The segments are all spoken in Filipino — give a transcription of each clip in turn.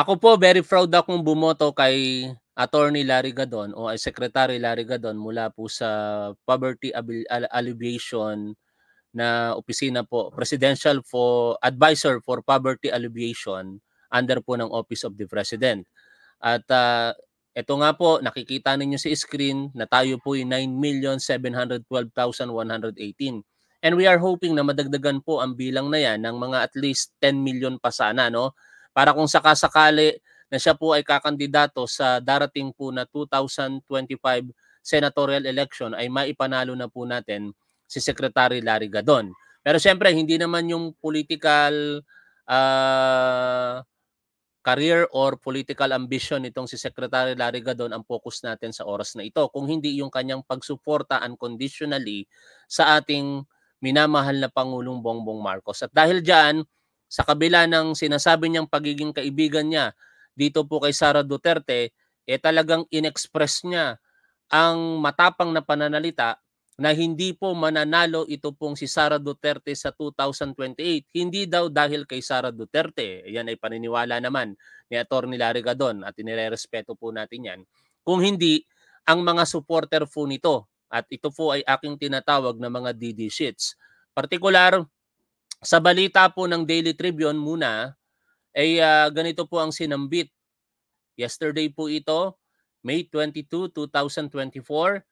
Ako po, very proud akong bumoto kay Attorney Larry Gadon o Secretary Larry Gadon mula po sa Poverty Alleviation na opisina po, Presidential for Advisor for Poverty Alleviation under po ng Office of the President. At uh, ah, ito nga po, nakikita ninyo sa si screen na tayo po ay 9,712,118. And we are hoping na madagdagan po ang bilang na yan ng mga at least 10 million pa sana, no? para kung sakasakali na siya po ay kakandidato sa darating po na 2025 senatorial election ay maipanalo na po natin si Secretary Larry Gadon. Pero siyempre hindi naman yung political uh, career or political ambition nitong si Secretary Larry Gadon ang focus natin sa oras na ito kung hindi yung kanyang pagsuporta unconditionally sa ating minamahal na Pangulong Bongbong Marcos. At dahil diyan, sa kabila ng sinasabi niyang pagiging kaibigan niya dito po kay Sara Duterte, eh talagang inexpress niya ang matapang na pananalita na hindi po mananalo ito pong si Sara Duterte sa 2028. Hindi daw dahil kay Sara Duterte. Yan ay paniniwala naman ni Atty. Larry Gadon at inirerespeto po natin yan. Kung hindi, ang mga supporter po nito at ito po ay aking tinatawag na mga DD sheets. Partikular, sa balita po ng Daily Tribune muna, ay uh, ganito po ang sinambit. Yesterday po ito, May 22, 2024,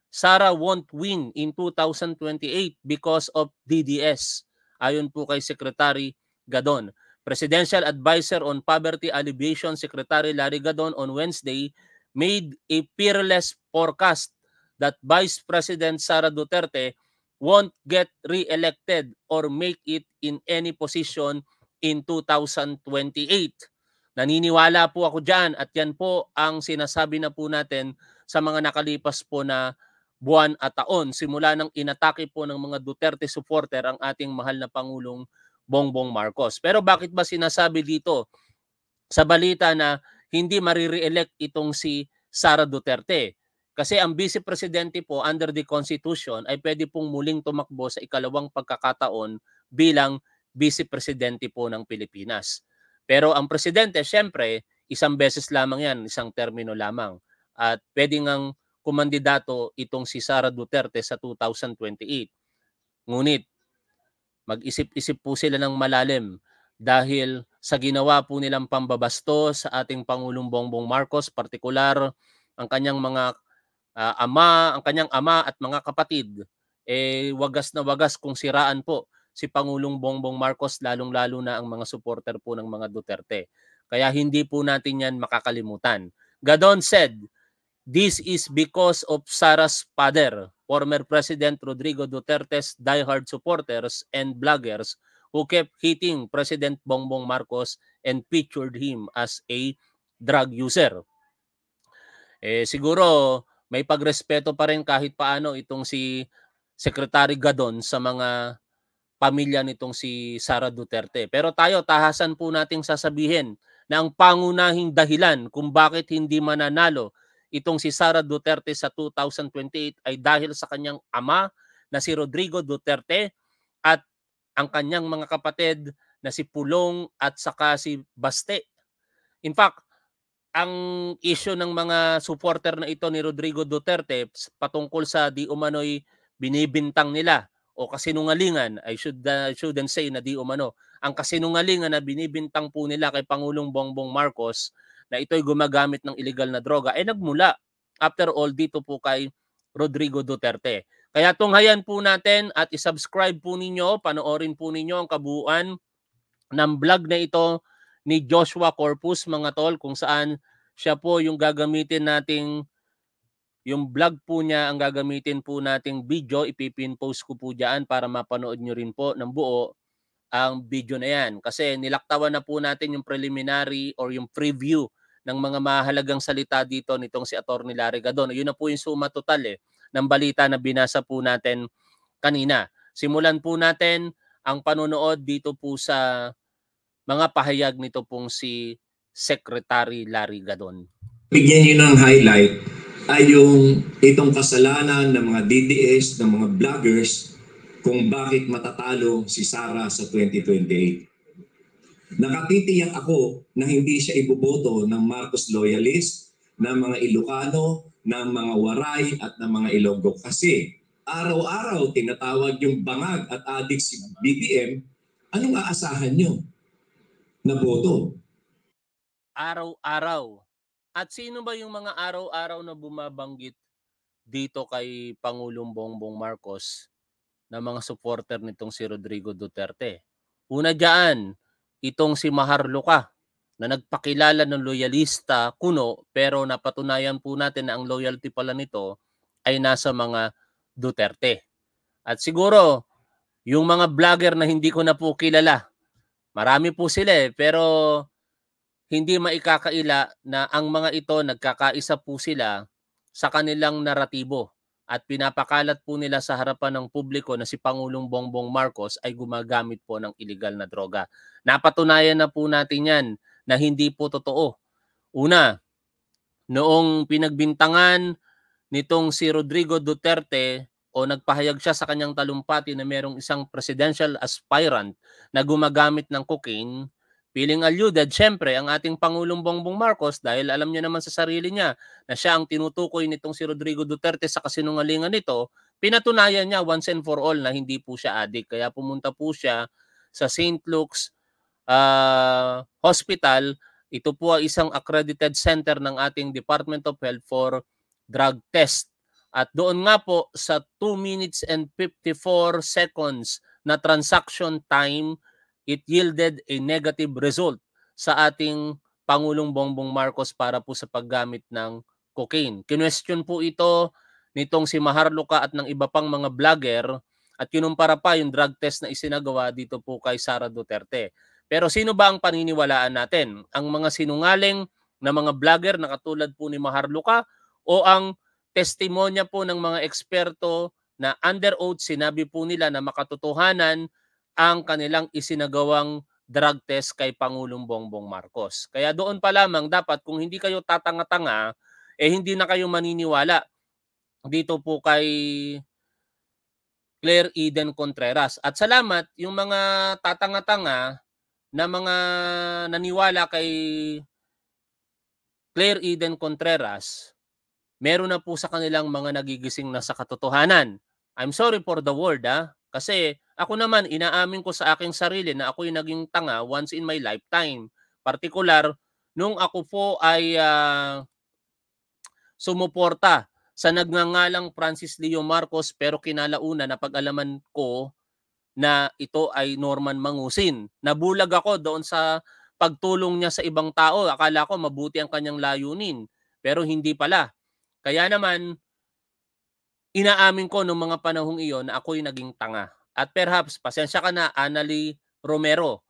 Sara won't win in 2028 because of DDS. Ayon po kay Secretary Gadon. Presidential Advisor on Poverty Alleviation Secretary Larry Gadon on Wednesday made a fearless forecast that Vice President Sara Duterte won't get re-elected or make it in any position in 2028. Naniniwala po ako dyan at yan po ang sinasabi na po natin sa mga nakalipas po na buwan at taon simula nang inatake po ng mga Duterte supporter ang ating mahal na Pangulong Bongbong Marcos. Pero bakit ba sinasabi dito sa balita na hindi marireelect itong si Sara Duterte? Kasi ang vice presidente po under the constitution ay pwede pong muling tumakbo sa ikalawang pagkakataon bilang vice presidente po ng Pilipinas. Pero ang presidente, siyempre, isang beses lamang yan, isang termino lamang. At pwede ngang kumandidato itong si Sara Duterte sa 2028. Ngunit, mag-isip-isip po sila ng malalim dahil sa ginawa po nilang pambabasto sa ating Pangulong Bongbong Marcos, partikular ang kanyang mga uh, ama, ang kanyang ama at mga kapatid, eh wagas na wagas kung siraan po si Pangulong Bongbong Marcos lalong-lalo na ang mga supporter po ng mga Duterte. Kaya hindi po natin yan makakalimutan. Gadon said, This is because of Sara's father, former President Rodrigo Duterte's diehard supporters and bloggers who kept hitting President Bongbong Marcos and pictured him as a drug user. Eh, siguro may pagrespeto pa rin kahit paano itong si Secretary Gadon sa mga pamilya nitong si Sara Duterte. Pero tayo, tahasan po nating sasabihin na ang pangunahing dahilan kung bakit hindi mananalo itong si Sara Duterte sa 2028 ay dahil sa kanyang ama na si Rodrigo Duterte at ang kanyang mga kapatid na si Pulong at saka si Baste. In fact, ang issue ng mga supporter na ito ni Rodrigo Duterte patungkol sa di umano'y binibintang nila o kasinungalingan, I should should shouldn't say na di umano, ang kasinungalingan na binibintang po nila kay Pangulong Bongbong Marcos na ito'y gumagamit ng illegal na droga ay nagmula after all dito po kay Rodrigo Duterte. Kaya tunghayan po natin at isubscribe po ninyo, panoorin po ninyo ang kabuuan ng vlog na ito ni Joshua Corpus mga tol kung saan siya po yung gagamitin nating yung vlog po niya ang gagamitin po nating video ipipin post ko po diyan para mapanood niyo rin po ng buo ang video na yan kasi nilaktawan na po natin yung preliminary or yung preview ng mga mahalagang salita dito nitong si Attorney Larry Gadon. Yun na po yung suma total eh ng balita na binasa po natin kanina. Simulan po natin ang panonood dito po sa mga pahayag nito pong si Secretary Larry Gadon. Bigyan niyo ng highlight ay yung itong kasalanan ng mga DDS, ng mga bloggers kung bakit matatalo si Sara sa 2028. Nakatitiyak ako na hindi siya iboboto ng Marcos Loyalist, ng mga Ilocano, ng mga Waray at ng mga Ilonggo kasi araw-araw tinatawag yung bangag at adik si BBM, anong aasahan niyo? na boto. Araw-araw. At sino ba yung mga araw-araw na bumabanggit dito kay Pangulong Bongbong Marcos na mga supporter nitong si Rodrigo Duterte? Una dyan, itong si Maharloka na nagpakilala ng loyalista kuno pero napatunayan po natin na ang loyalty pala nito ay nasa mga Duterte. At siguro, yung mga vlogger na hindi ko na po kilala, Marami po sila eh, pero hindi maikakaila na ang mga ito nagkakaisa po sila sa kanilang naratibo at pinapakalat po nila sa harapan ng publiko na si Pangulong Bongbong Marcos ay gumagamit po ng illegal na droga. Napatunayan na po natin yan na hindi po totoo. Una, noong pinagbintangan nitong si Rodrigo Duterte o nagpahayag siya sa kanyang talumpati na merong isang presidential aspirant na gumagamit ng cocaine, feeling alluded syempre ang ating Pangulong Bongbong Marcos dahil alam niya naman sa sarili niya na siya ang tinutukoy nitong si Rodrigo Duterte sa kasinungalingan nito, pinatunayan niya once and for all na hindi po siya adik. Kaya pumunta po siya sa St. Luke's uh, Hospital. Ito po ay isang accredited center ng ating Department of Health for drug test at doon nga po sa 2 minutes and 54 seconds na transaction time, it yielded a negative result sa ating Pangulong Bongbong Marcos para po sa paggamit ng cocaine. Kinwestiyon po ito nitong si Maharlika at ng iba pang mga vlogger at kinumpara pa yung drug test na isinagawa dito po kay Sara Duterte. Pero sino ba ang paniniwalaan natin? Ang mga sinungaling na mga vlogger na katulad po ni Maharlika o ang testimonya po ng mga eksperto na under oath sinabi po nila na makatotohanan ang kanilang isinagawang drug test kay Pangulong Bongbong Marcos. Kaya doon pa lamang dapat kung hindi kayo tatanga-tanga, eh hindi na kayo maniniwala dito po kay Claire Eden Contreras. At salamat yung mga tatanga-tanga na mga naniwala kay Claire Eden Contreras meron na po sa kanilang mga nagigising na sa katotohanan. I'm sorry for the word ah, kasi ako naman inaamin ko sa aking sarili na ako yung naging tanga once in my lifetime. Partikular nung ako po ay uh, sumuporta sa nagngangalang Francis Leo Marcos pero kinalauna na pag-alaman ko na ito ay Norman Mangusin. Nabulag ako doon sa pagtulong niya sa ibang tao. Akala ko mabuti ang kanyang layunin pero hindi pala. Kaya naman, inaamin ko noong mga panahong iyon na ako'y naging tanga. At perhaps, pasensya ka na, Annalie Romero.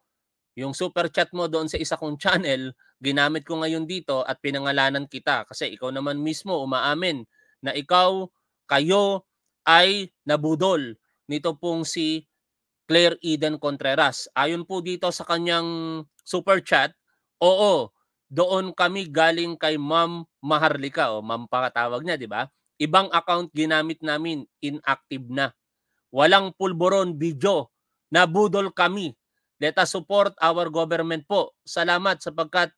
Yung super chat mo doon sa isa kong channel, ginamit ko ngayon dito at pinangalanan kita kasi ikaw naman mismo umaamin na ikaw, kayo ay nabudol nito pong si Claire Eden Contreras. Ayon po dito sa kanyang super chat, oo, doon kami galing kay Ma'am maharlika o mampakatawag niya, di ba? Ibang account ginamit namin, inactive na. Walang pulboron video, nabudol kami. Let us support our government po. Salamat sapagkat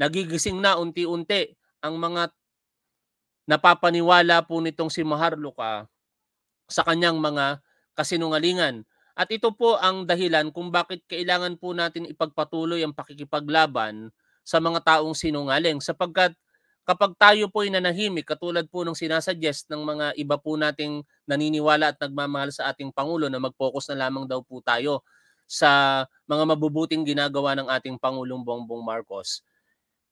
nagigising na unti-unti ang mga napapaniwala po nitong si Maharlika sa kanyang mga kasinungalingan. At ito po ang dahilan kung bakit kailangan po natin ipagpatuloy ang pakikipaglaban sa mga taong sinungaling sapagkat kapag tayo po ay nanahimik, katulad po nung sinasuggest ng mga iba po nating naniniwala at nagmamahal sa ating Pangulo na mag-focus na lamang daw po tayo sa mga mabubuting ginagawa ng ating Pangulong Bongbong Marcos.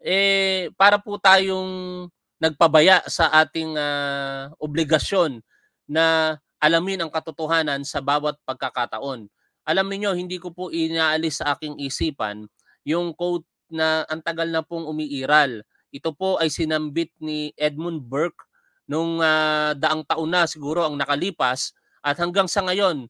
Eh, para po tayong nagpabaya sa ating uh, obligasyon na alamin ang katotohanan sa bawat pagkakataon. Alam niyo hindi ko po inaalis sa aking isipan yung quote na ang tagal na pong umiiral ito po ay sinambit ni Edmund Burke nung uh, daang taon na siguro ang nakalipas at hanggang sa ngayon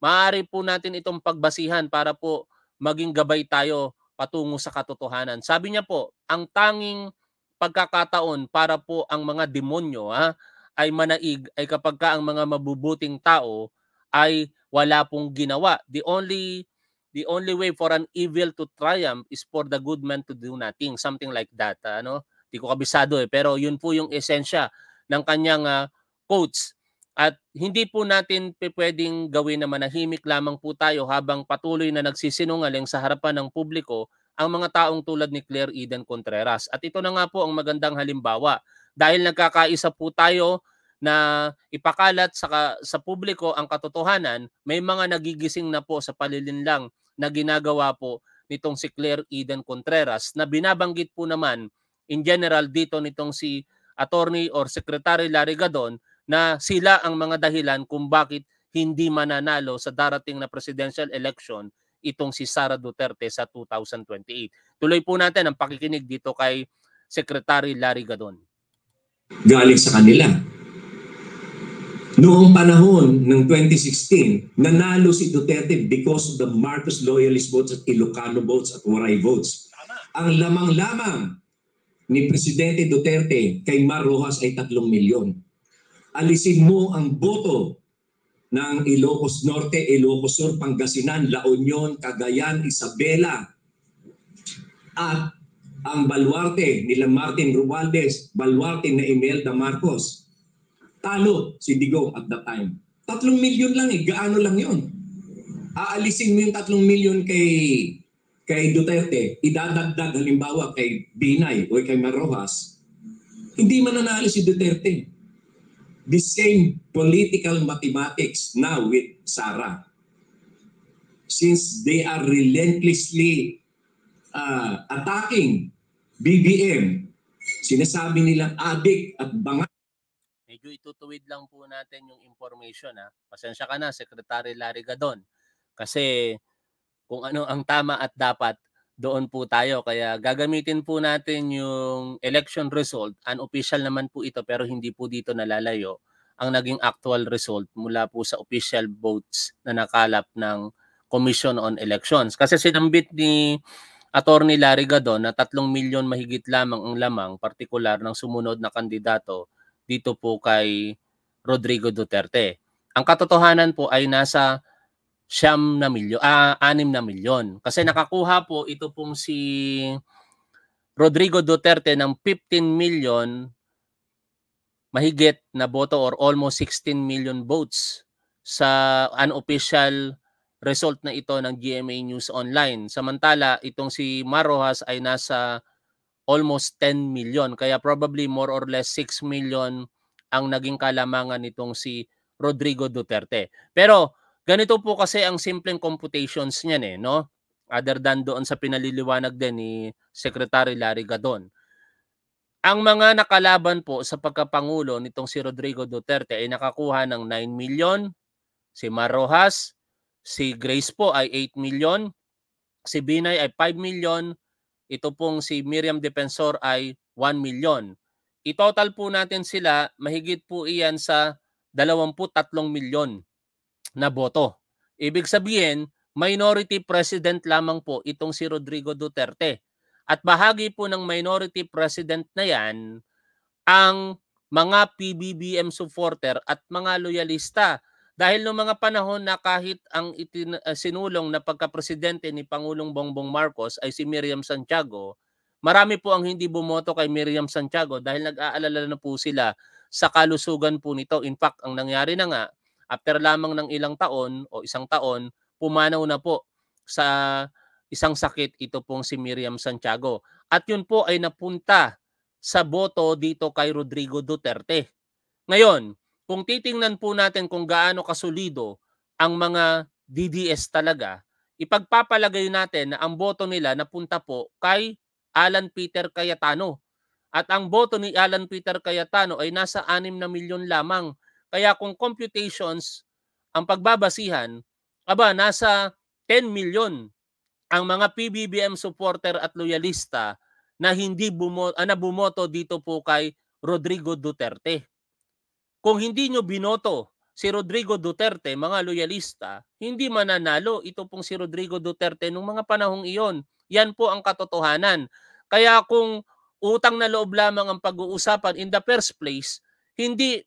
maaari po natin itong pagbasihan para po maging gabay tayo patungo sa katotohanan. Sabi niya po, ang tanging pagkakataon para po ang mga demonyo ha, ay manaig ay kapag ka ang mga mabubuting tao ay wala pong ginawa. The only the only way for an evil to triumph is for the good man to do nothing. Something like that. Ah, ano? Hindi ko kabisado eh. Pero yun po yung esensya ng kanyang uh, quotes. At hindi po natin pwedeng gawin na manahimik lamang po tayo habang patuloy na nagsisinungaling sa harapan ng publiko ang mga taong tulad ni Claire Eden Contreras. At ito na nga po ang magandang halimbawa. Dahil nagkakaisa po tayo na ipakalat sa, sa publiko ang katotohanan, may mga nagigising na po sa palilinlang na ginagawa po nitong si Claire Eden Contreras na binabanggit po naman in general dito nitong si attorney or secretary Larry Gadon na sila ang mga dahilan kung bakit hindi mananalo sa darating na presidential election itong si Sara Duterte sa 2028. Tuloy po natin ang pakikinig dito kay Secretary Larry Gadon. Galing sa kanila Noong panahon ng 2016, nanalo si Duterte because of the Marcos loyalist votes at Ilocano votes at Waray votes. Ang lamang-lamang ni Presidente Duterte kay Mar Rojas ay 3 milyon. Alisin mo ang boto ng Ilocos Norte, Ilocos Sur, Pangasinan, La Union, Cagayan, Isabela at ang baluarte nila Martin Rubaldes, baluarte na Imelda Marcos talo si Digong at the time. Tatlong milyon lang eh, gaano lang yon? Aalisin mo yung tatlong milyon kay kay Duterte, idadagdag halimbawa kay Binay o kay Marojas, hindi mananalo si Duterte. The same political mathematics now with Sara. Since they are relentlessly uh, attacking BBM, sinasabi nilang adik at bangat medyo itutuwid lang po natin yung information ha. Ah. Pasensya ka na, Secretary Larry Gadon. Kasi kung ano ang tama at dapat, doon po tayo. Kaya gagamitin po natin yung election result. Unofficial naman po ito pero hindi po dito nalalayo ang naging actual result mula po sa official votes na nakalap ng Commission on Elections. Kasi sinambit ni Attorney Larry Gadon na 3 milyon mahigit lamang ang lamang partikular ng sumunod na kandidato dito po kay Rodrigo Duterte. Ang katotohanan po ay nasa siyam na milyon, ah, anim na milyon. Kasi nakakuha po ito pong si Rodrigo Duterte ng 15 million mahigit na boto or almost 16 million votes sa unofficial result na ito ng GMA News Online. Samantala, itong si Marojas ay nasa almost 10 million. Kaya probably more or less 6 million ang naging kalamangan nitong si Rodrigo Duterte. Pero ganito po kasi ang simpleng computations niya eh, no? Other than doon sa pinaliliwanag din ni Secretary Larry Gadon. Ang mga nakalaban po sa pagkapangulo nitong si Rodrigo Duterte ay nakakuha ng 9 million, si Marojas, si Grace po ay 8 million, si Binay ay 5 million, ito pong si Miriam Defensor ay 1 million. Itotal po natin sila, mahigit po iyan sa 23 milyon na boto. Ibig sabihin, minority president lamang po itong si Rodrigo Duterte. At bahagi po ng minority president na yan ang mga PBBM supporter at mga loyalista dahil noong mga panahon na kahit ang itin, uh, ah, sinulong na pagkapresidente ni Pangulong Bongbong Marcos ay si Miriam Santiago, marami po ang hindi bumoto kay Miriam Santiago dahil nag-aalala na po sila sa kalusugan po nito. In fact, ang nangyari na nga, after lamang ng ilang taon o isang taon, pumanaw na po sa isang sakit ito pong si Miriam Santiago. At yun po ay napunta sa boto dito kay Rodrigo Duterte. Ngayon, kung titingnan po natin kung gaano kasulido ang mga DDS talaga, ipagpapalagay natin na ang boto nila napunta po kay Alan Peter Cayetano. At ang boto ni Alan Peter Cayetano ay nasa 6 na milyon lamang. Kaya kung computations ang pagbabasihan, aba nasa 10 milyon ang mga PBBM supporter at loyalista na hindi bumoto, ah, na bumoto dito po kay Rodrigo Duterte. Kung hindi nyo binoto si Rodrigo Duterte, mga loyalista, hindi mananalo ito pong si Rodrigo Duterte nung mga panahong iyon. Yan po ang katotohanan. Kaya kung utang na loob lamang ang pag-uusapan in the first place, hindi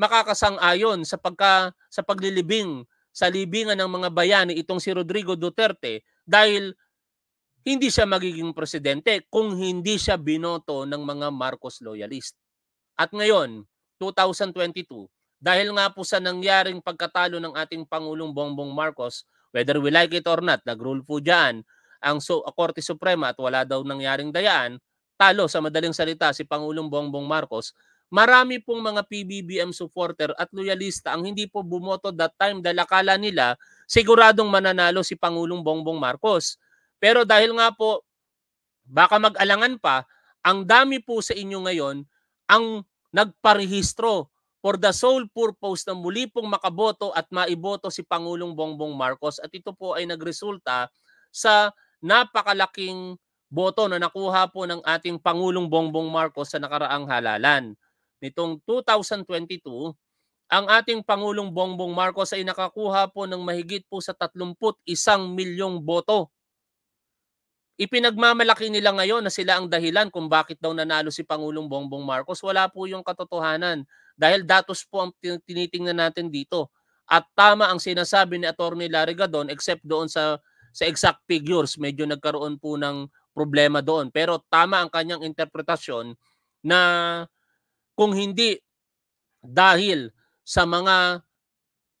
makakasang-ayon sa pagka sa paglilibing sa libingan ng mga bayani itong si Rodrigo Duterte dahil hindi siya magiging presidente kung hindi siya binoto ng mga Marcos loyalist. At ngayon, 2022 dahil nga po sa nangyaring pagkatalo ng ating Pangulong Bongbong Marcos, whether we like it or not, nagrule po dyan ang so, Korte Suprema at wala daw nangyaring dayaan, talo sa madaling salita si Pangulong Bongbong Marcos, marami pong mga PBBM supporter at loyalista ang hindi po bumoto that time dahil akala nila siguradong mananalo si Pangulong Bongbong Marcos. Pero dahil nga po, baka mag-alangan pa, ang dami po sa inyo ngayon ang nagparehistro for the sole purpose na muli pong makaboto at maiboto si Pangulong Bongbong Marcos at ito po ay nagresulta sa napakalaking boto na nakuha po ng ating Pangulong Bongbong Marcos sa nakaraang halalan. Nitong 2022, ang ating Pangulong Bongbong Marcos ay nakakuha po ng mahigit po sa 31 milyong boto ipinagmamalaki nila ngayon na sila ang dahilan kung bakit daw nanalo si Pangulong Bongbong Marcos. Wala po yung katotohanan dahil datos po ang tinitingnan natin dito. At tama ang sinasabi ni Atty. Lariga doon except doon sa sa exact figures medyo nagkaroon po ng problema doon. Pero tama ang kanyang interpretasyon na kung hindi dahil sa mga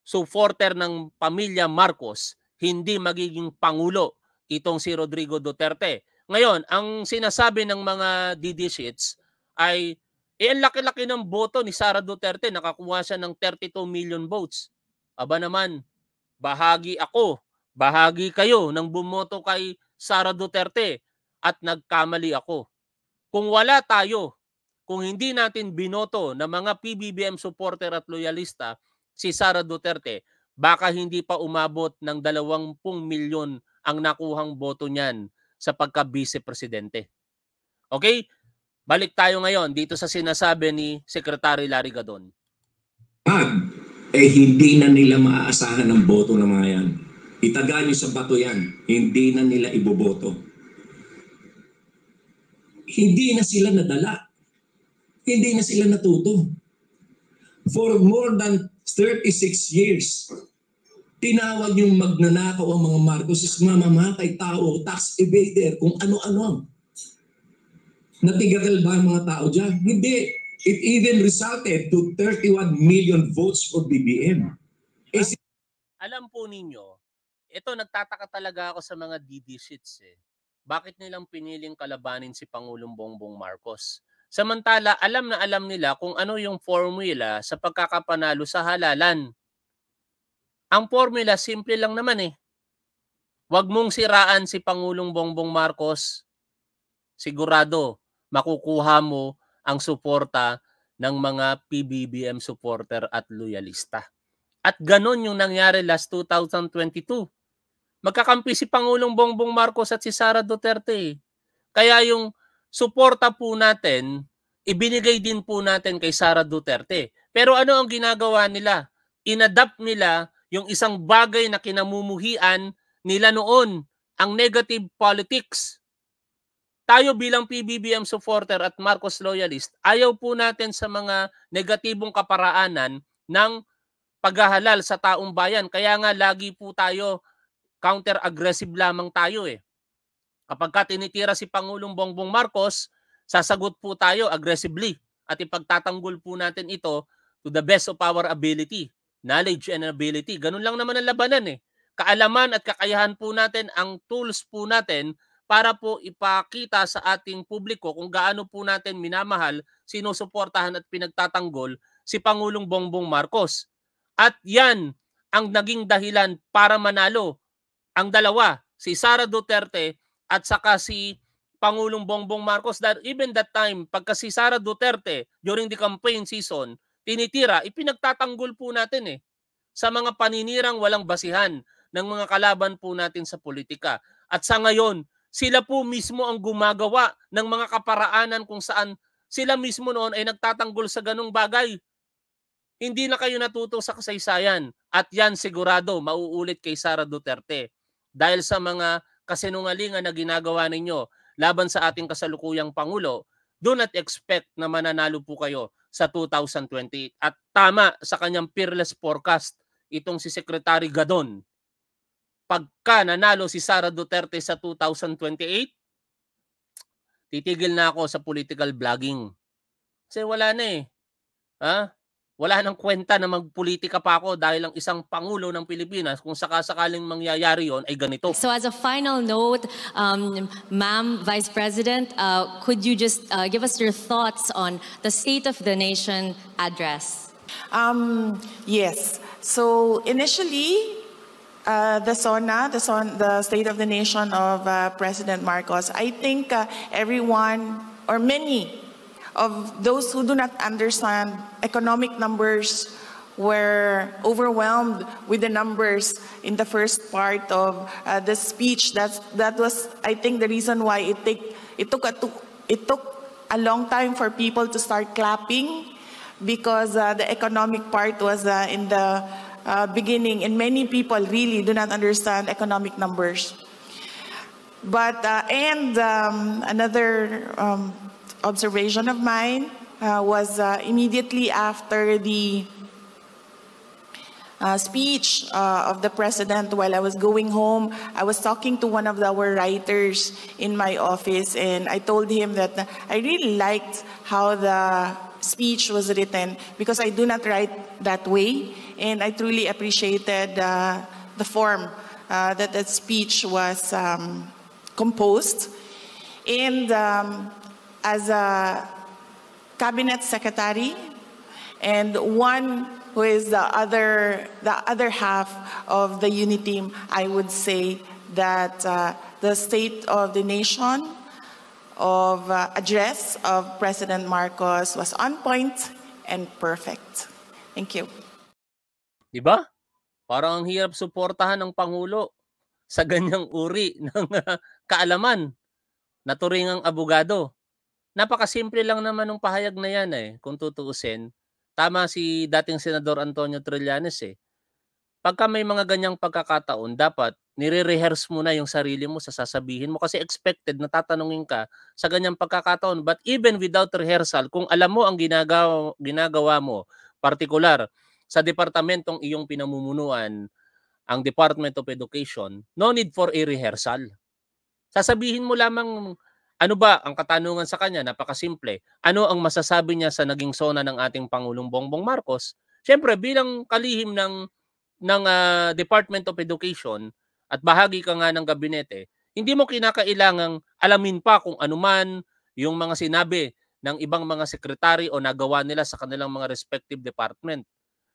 supporter ng pamilya Marcos, hindi magiging pangulo itong si Rodrigo Duterte. Ngayon, ang sinasabi ng mga DD sheets ay eh, ang laki-laki ng boto ni Sara Duterte, nakakuha siya ng 32 million votes. Aba naman, bahagi ako, bahagi kayo nang bumoto kay Sara Duterte at nagkamali ako. Kung wala tayo, kung hindi natin binoto ng mga PBBM supporter at loyalista si Sara Duterte, baka hindi pa umabot ng 20 milyon ang nakuhang boto niyan sa pagka-vice presidente. Okay? Balik tayo ngayon dito sa sinasabi ni Secretary Larry Gadon. God, eh hindi na nila maaasahan ang boto ng mga yan. Itaga niyo sa bato yan, hindi na nila iboboto. Hindi na sila nadala. Hindi na sila natuto. For more than 36 years, Tinawag yung magnanakaw ang mga Marcos is mamamatay tao, tax evader, kung ano-ano. Natigagal ba ang mga tao dyan? Hindi. It even resulted to 31 million votes for BBM. Eh, si- Alam po ninyo, ito nagtataka talaga ako sa mga DD sheets eh. Bakit nilang piniling kalabanin si Pangulong Bongbong Marcos? Samantala, alam na alam nila kung ano yung formula sa pagkakapanalo sa halalan. Ang formula, simple lang naman eh. Huwag mong siraan si Pangulong Bongbong Marcos. Sigurado, makukuha mo ang suporta ng mga PBBM supporter at loyalista. At ganon yung nangyari last 2022. Magkakampi si Pangulong Bongbong Marcos at si Sara Duterte. Eh. Kaya yung suporta po natin, ibinigay din po natin kay Sara Duterte. Pero ano ang ginagawa nila? Inadapt nila yung isang bagay na kinamumuhian nila noon, ang negative politics. Tayo bilang PBBM supporter at Marcos loyalist, ayaw po natin sa mga negatibong kaparaanan ng paghahalal sa taong bayan. Kaya nga lagi po tayo counter-aggressive lamang tayo eh. Kapag ka tinitira si Pangulong Bongbong Marcos, sasagot po tayo aggressively at ipagtatanggol po natin ito to the best of our ability knowledge and ability. Ganun lang naman ang labanan eh. Kaalaman at kakayahan po natin ang tools po natin para po ipakita sa ating publiko kung gaano po natin minamahal, sinusuportahan at pinagtatanggol si Pangulong Bongbong Marcos. At yan ang naging dahilan para manalo ang dalawa, si Sara Duterte at saka si Pangulong Bongbong Marcos. That even that time, pagka si Sara Duterte during the campaign season, tinitira, ipinagtatanggol po natin eh sa mga paninirang walang basihan ng mga kalaban po natin sa politika. At sa ngayon, sila po mismo ang gumagawa ng mga kaparaanan kung saan sila mismo noon ay nagtatanggol sa ganong bagay. Hindi na kayo natuto sa kasaysayan at yan sigurado mauulit kay Sara Duterte dahil sa mga kasinungalingan na ginagawa ninyo laban sa ating kasalukuyang Pangulo, do not expect na mananalo po kayo sa 2028. At tama sa kanyang peerless forecast itong si Secretary Gadon. Pagka nanalo si Sara Duterte sa 2028, titigil na ako sa political vlogging. Kasi wala na eh. Ha? wala nang kwenta na magpolitika pa ako dahil lang isang pangulo ng Pilipinas kung sakasakaling mangyayari yon ay ganito. So as a final note, um, Ma'am Vice President, uh, could you just uh, give us your thoughts on the State of the Nation address? Um, yes. So initially, uh, the SONA, the, SON, the State of the Nation of uh, President Marcos, I think uh, everyone or many of those who do not understand economic numbers were overwhelmed with the numbers in the first part of uh, the speech. That's, that was, I think, the reason why it, take, it, took a, it took a long time for people to start clapping because uh, the economic part was uh, in the uh, beginning and many people really do not understand economic numbers. But, uh, and um, another um, observation of mine uh, was uh, immediately after the uh, speech uh, of the president while I was going home. I was talking to one of our writers in my office and I told him that I really liked how the speech was written because I do not write that way and I truly appreciated uh, the form uh, that that speech was um, composed. And um, as a cabinet secretary and one who is the other, the other half of the unit team, I would say that uh, the state of the nation of uh, address of President Marcos was on point and perfect. Thank you. Diba? Parang ang hirap suportahan ng Pangulo sa ganyang uri ng uh, kaalaman. Naturing ang abogado napakasimple lang naman ng pahayag na yan eh, kung tutuusin. Tama si dating Senador Antonio Trillanes eh. Pagka may mga ganyang pagkakataon, dapat nire-rehearse mo na yung sarili mo sa sasabihin mo kasi expected na tatanungin ka sa ganyang pagkakataon. But even without rehearsal, kung alam mo ang ginagawa, ginagawa mo, particular sa departamentong iyong pinamumunuan, ang Department of Education, no need for a rehearsal. Sasabihin mo lamang ano ba ang katanungan sa kanya? Napakasimple. Ano ang masasabi niya sa naging sona ng ating Pangulong Bongbong Marcos? Siyempre, bilang kalihim ng, ng uh, Department of Education at bahagi ka nga ng gabinete, hindi mo kinakailangang alamin pa kung anuman yung mga sinabi ng ibang mga sekretary o nagawa nila sa kanilang mga respective department.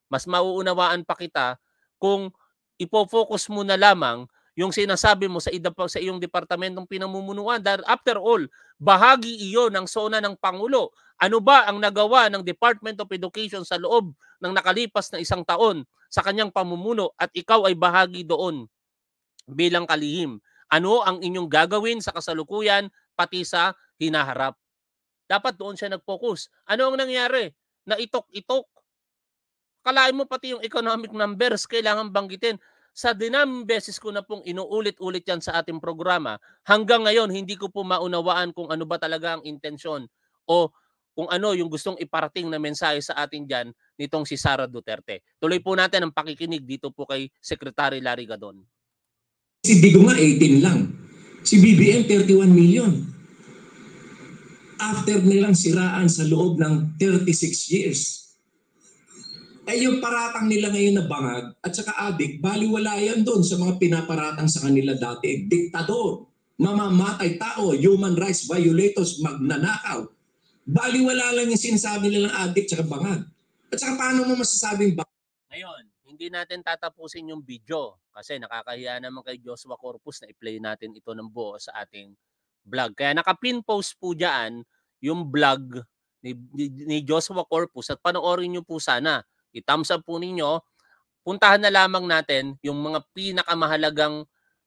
Mas mauunawaan pa kita kung ipofocus mo na lamang yung sinasabi mo sa ida sa iyong departamentong pinamumunuan dahil after all bahagi iyon ng sona ng pangulo ano ba ang nagawa ng Department of Education sa loob ng nakalipas na isang taon sa kanyang pamumuno at ikaw ay bahagi doon bilang kalihim ano ang inyong gagawin sa kasalukuyan pati sa hinaharap dapat doon siya nag-focus ano ang nangyari na itok-itok kalain mo pati yung economic numbers kailangan banggitin sa dinaming beses ko na pong inuulit-ulit yan sa ating programa, hanggang ngayon hindi ko po maunawaan kung ano ba talaga ang intensyon o kung ano yung gustong iparating na mensahe sa atin dyan nitong si Sara Duterte. Tuloy po natin ang pakikinig dito po kay Secretary Larry Gadon. Si Digo nga 18 lang. Si BBM 31 million. After nilang siraan sa loob ng 36 years, eh yung paratang nila ngayon na bangag at saka adik, baliwala yan doon sa mga pinaparatang sa kanila dati. Diktador, mamamatay tao, human rights violators, magnanakaw. Baliwala lang yung sinasabi nilang adik at bangag. At saka paano mo masasabing bangag? Ngayon, hindi natin tatapusin yung video kasi nakakahiya naman kay Joshua Corpus na i-play natin ito ng buo sa ating vlog. Kaya naka-pin post po dyan yung vlog ni, ni Joshua Corpus at panoorin nyo po sana i-thumbs up po ninyo. Puntahan na lamang natin yung mga pinakamahalagang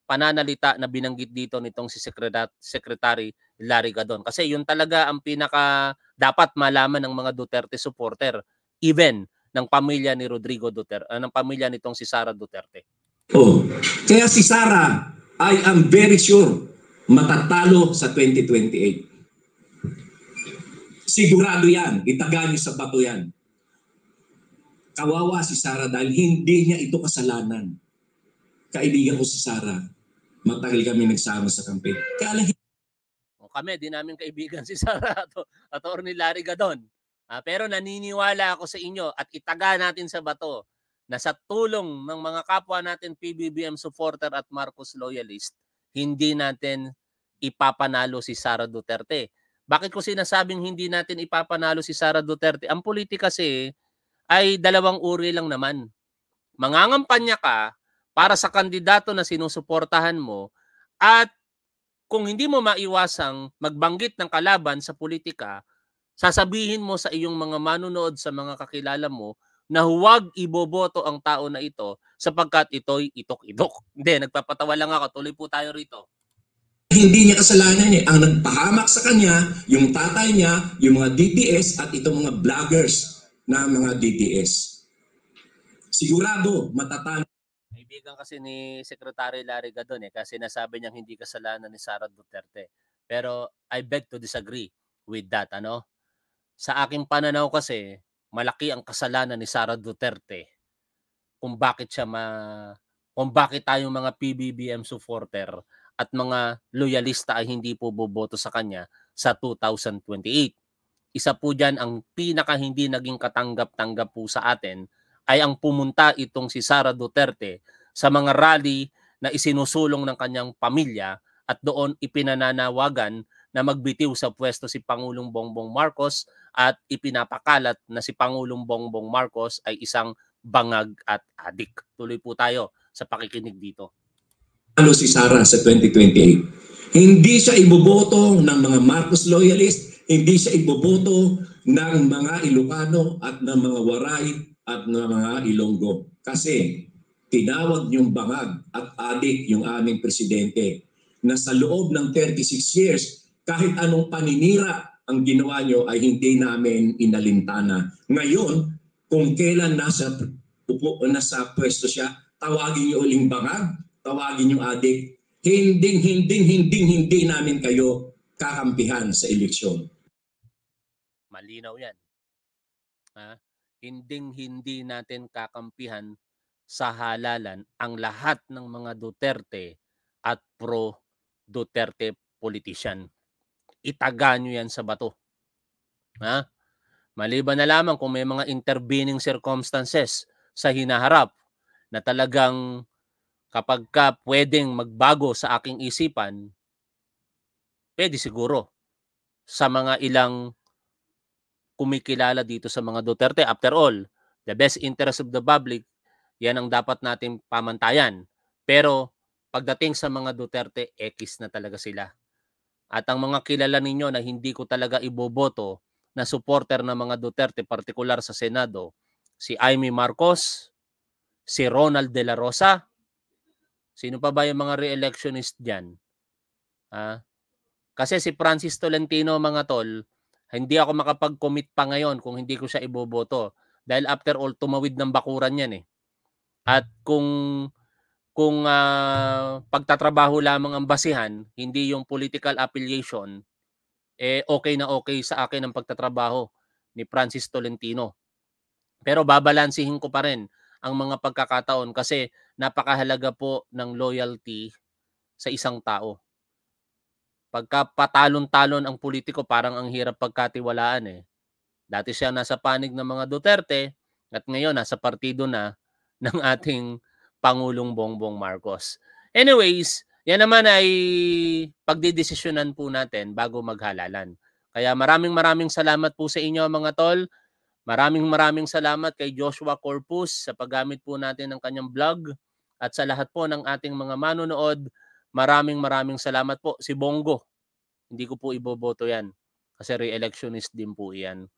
pananalita na binanggit dito nitong si Secretary, Secretary Larry Gadon. Kasi yun talaga ang pinaka dapat malaman ng mga Duterte supporter, even ng pamilya ni Rodrigo Duterte, uh, ng pamilya nitong si Sara Duterte. Oh, kaya si Sara, I am very sure matatalo sa 2028. Sigurado yan, itaga niyo sa bato yan. Kawawa si Sarah dahil hindi niya ito kasalanan. Kaibigan ko si Sarah. Matagal kami nagsama sa campaign. Kala o kami, di namin kaibigan si Sarah at, at Orny Larry Gadon. Ah, pero naniniwala ako sa inyo at itaga natin sa bato na sa tulong ng mga kapwa natin PBBM supporter at Marcos loyalist, hindi natin ipapanalo si Sara Duterte. Bakit ko sinasabing hindi natin ipapanalo si Sara Duterte? Ang politika kasi ay dalawang uri lang naman. Mangangampanya ka para sa kandidato na sinusuportahan mo at kung hindi mo maiwasang magbanggit ng kalaban sa politika, sasabihin mo sa iyong mga manunood sa mga kakilala mo na huwag iboboto ang tao na ito sapagkat ito'y itok idok Hindi, nagpapatawa lang ako. Tuloy po tayo rito. Hindi niya kasalanan eh. Ang nagpahamak sa kanya, yung tatay niya, yung mga DPS at itong mga bloggers na mga DDS. Sigurado, matatalo. Kaibigan kasi ni Secretary Larry Gadon eh, kasi nasabi niyang hindi kasalanan ni Sara Duterte. Pero I beg to disagree with that. Ano? Sa aking pananaw kasi, malaki ang kasalanan ni Sara Duterte kung bakit siya ma kung bakit tayong mga PBBM supporter at mga loyalista ay hindi po boboto sa kanya sa 2028. Isa po dyan ang pinaka hindi naging katanggap-tanggap po sa atin ay ang pumunta itong si Sara Duterte sa mga rally na isinusulong ng kanyang pamilya at doon ipinananawagan na magbitiw sa pwesto si Pangulong Bongbong Marcos at ipinapakalat na si Pangulong Bongbong Marcos ay isang bangag at adik. Tuloy po tayo sa pakikinig dito. Ano si Sara sa 2028? Hindi siya iboboto ng mga Marcos loyalists hindi sa iboboto ng mga Ilocano at ng mga Waray at ng mga Ilonggo. Kasi tinawag niyong bangag at adik yung aming presidente na sa loob ng 36 years, kahit anong paninira ang ginawa niyo ay hindi namin inalintana. Ngayon, kung kailan nasa, upo, nasa pwesto siya, tawagin niyo uling bangag, tawagin niyo adik, hinding, hinding, hinding, hindi namin kayo kakampihan sa eleksyon. Malinaw yan. Ha? Hinding-hindi natin kakampihan sa halalan ang lahat ng mga Duterte at pro-Duterte politician. Itaga nyo yan sa bato. Ha? Maliban na lamang kung may mga intervening circumstances sa hinaharap na talagang kapag ka pwedeng magbago sa aking isipan, pwede siguro sa mga ilang kumikilala dito sa mga Duterte. After all, the best interest of the public, yan ang dapat natin pamantayan. Pero pagdating sa mga Duterte, X na talaga sila. At ang mga kilala ninyo na hindi ko talaga iboboto na supporter ng mga Duterte, particular sa Senado, si Amy Marcos, si Ronald De La Rosa, sino pa ba yung mga re-electionist dyan? Ha? Ah? kasi si Francis Tolentino, mga tol, hindi ako makapag-commit pa ngayon kung hindi ko siya iboboto. Dahil after all, tumawid ng bakuran yan eh. At hmm. kung kung uh, pagtatrabaho lamang ang basihan, hindi yung political affiliation, eh okay na okay sa akin ang pagtatrabaho ni Francis Tolentino. Pero babalansihin ko pa rin ang mga pagkakataon kasi napakahalaga po ng loyalty sa isang tao. Pagka patalon-talon ang politiko, parang ang hirap pagkatiwalaan eh. Dati siya nasa panig ng mga Duterte at ngayon nasa partido na ng ating Pangulong Bongbong Marcos. Anyways, yan naman ay pagdidesisyonan po natin bago maghalalan. Kaya maraming maraming salamat po sa inyo mga tol. Maraming maraming salamat kay Joshua Corpus sa paggamit po natin ng kanyang vlog at sa lahat po ng ating mga manonood Maraming maraming salamat po. Si Bongo, hindi ko po iboboto yan kasi re-electionist din po 'yan.